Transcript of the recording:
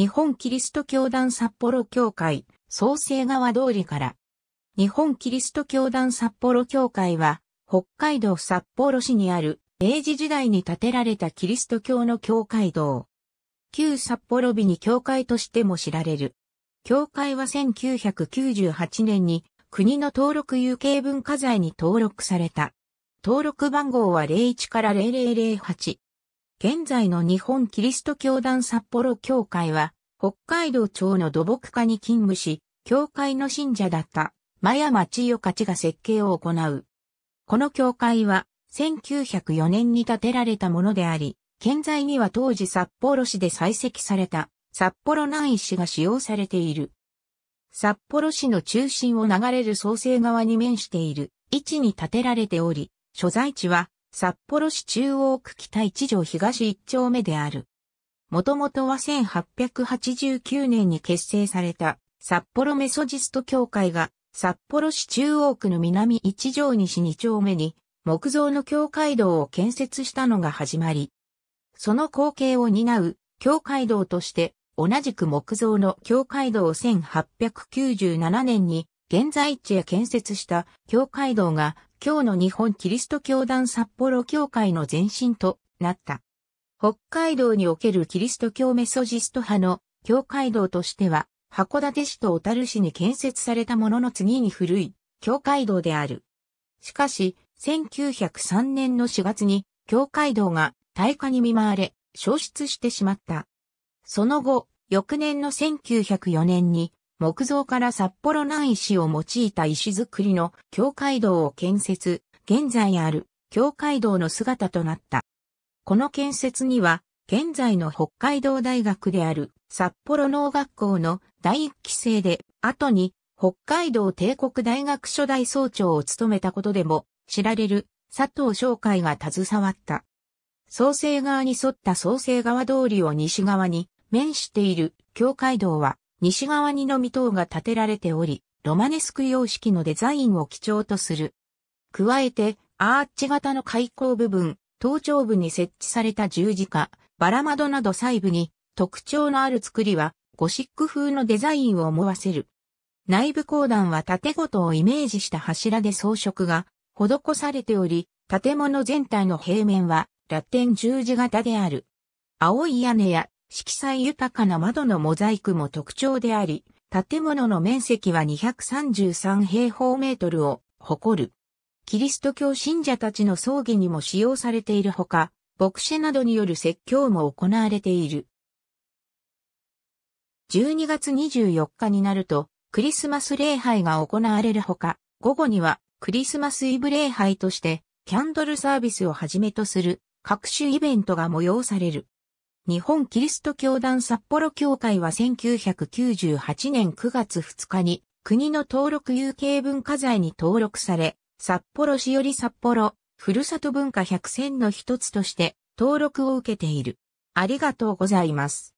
日本キリスト教団札幌教会、創生川通りから。日本キリスト教団札幌教会は、北海道札幌市にある、明治時代に建てられたキリスト教の教会堂。旧札幌日に教会としても知られる。教会は1998年に国の登録有形文化財に登録された。登録番号は01から0008。現在の日本キリスト教団札幌教会は、北海道庁の土木課に勤務し、教会の信者だった真山千代勝が設計を行う。この教会は、1904年に建てられたものであり、現在には当時札幌市で採石された札幌南石が使用されている。札幌市の中心を流れる創生側に面している位置に建てられており、所在地は札幌市中央区北一条東一丁目である。もともとは1889年に結成された札幌メソジスト協会が札幌市中央区の南一条西二丁目に木造の教会堂を建設したのが始まり、その後継を担う教会堂として同じく木造の教会堂を1897年に現在地へ建設した教会堂が今日の日本キリスト教団札幌教会の前身となった。北海道におけるキリスト教メソジスト派の教会道としては、函館市と小樽市に建設されたものの次に古い教会道である。しかし、1903年の4月に教会道が大火に見舞われ、消失してしまった。その後、翌年の1904年に木造から札幌南石を用いた石造りの教会堂を建設、現在ある教会堂の姿となった。この建設には、現在の北海道大学である札幌農学校の第一期生で、後に北海道帝国大学初代総長を務めたことでも知られる佐藤商会が携わった。創生側に沿った創生側通りを西側に面している教会道は西側にのみ塔が建てられており、ロマネスク様式のデザインを基調とする。加えて、アーチ型の開口部分、頭頂部に設置された十字架、バラ窓など細部に特徴のある作りは、ゴシック風のデザインを思わせる。内部公団は縦ごとをイメージした柱で装飾が施されており、建物全体の平面はラテン十字型である。青い屋根や色彩豊かな窓のモザイクも特徴であり、建物の面積は233平方メートルを誇る。キリスト教信者たちの葬儀にも使用されているほか、牧師などによる説教も行われている。12月24日になると、クリスマス礼拝が行われるほか、午後にはクリスマスイブ礼拝として、キャンドルサービスをはじめとする各種イベントが催される。日本キリスト教団札幌教会は1998年9月2日に国の登録有形文化財に登録され、札幌市より札幌、ふるさと文化100選の一つとして登録を受けている。ありがとうございます。